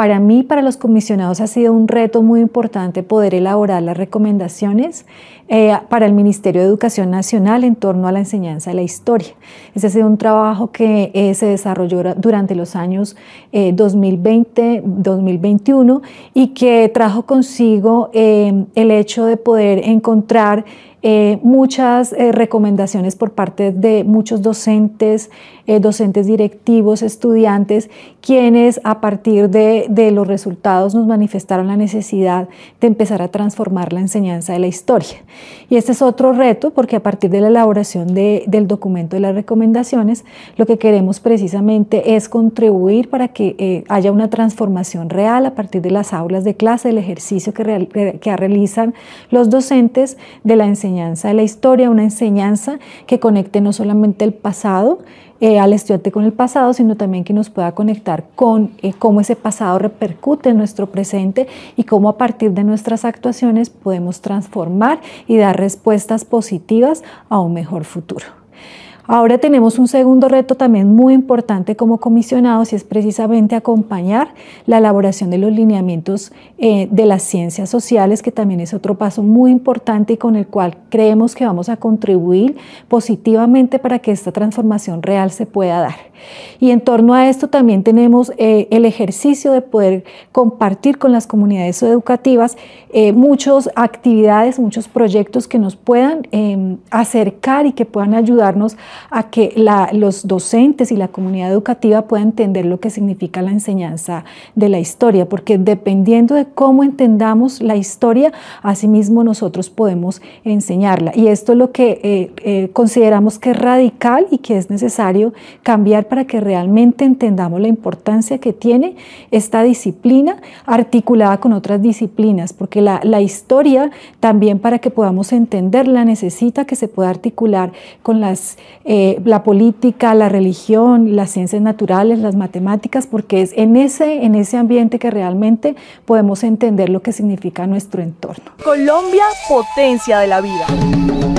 para mí, para los comisionados, ha sido un reto muy importante poder elaborar las recomendaciones eh, para el Ministerio de Educación Nacional en torno a la enseñanza de la historia. Ese ha sido un trabajo que eh, se desarrolló durante los años 2020-2021 eh, y que trajo consigo el hecho de poder encontrar eh, muchas eh, recomendaciones por parte de muchos docentes, eh, docentes directivos, estudiantes, quienes a partir de, los resultados nos manifestaron la necesidad de empezar a transformar la enseñanza de la historia. Y este es otro reto porque a partir de la elaboración del documento de las recomendaciones, lo que queremos precisamente es contribuir para que haya una transformación real a partir de las aulas de clase, el ejercicio que, que realizan los docentes de la enseñanza de la historia, una enseñanza que conecte no solamente el pasado, eh, al estudiante con el pasado, sino también que nos pueda conectar con eh, cómo ese pasado repercute en nuestro presente y cómo a partir de nuestras actuaciones podemos transformar y dar respuestas positivas a un mejor futuro. Ahora tenemos un segundo reto también muy importante como comisionados y es precisamente acompañar la elaboración de los lineamientos eh, de las ciencias sociales, que también es otro paso muy importante y con el cual creemos que vamos a contribuir positivamente para que esta transformación real se pueda dar. Y en torno a esto también tenemos eh, el ejercicio de poder compartir con las comunidades educativas eh, muchas actividades, muchos proyectos que nos puedan em, acercar y que puedan ayudarnos a que los docentes y la comunidad educativa puedan entender lo que significa la enseñanza de la historia, porque dependiendo de cómo entendamos la historia, asimismo nosotros podemos enseñarla. Y esto es lo que eh, eh, consideramos que es radical y que es necesario cambiar para que realmente entendamos la importancia que tiene esta disciplina articulada con otras disciplinas, porque la, la historia también para que podamos entenderla necesita que se pueda articular con las eh, la política, la religión, las ciencias naturales, las matemáticas, porque es en ese, en ese ambiente que realmente podemos entender lo que significa nuestro entorno. Colombia, potencia de la vida.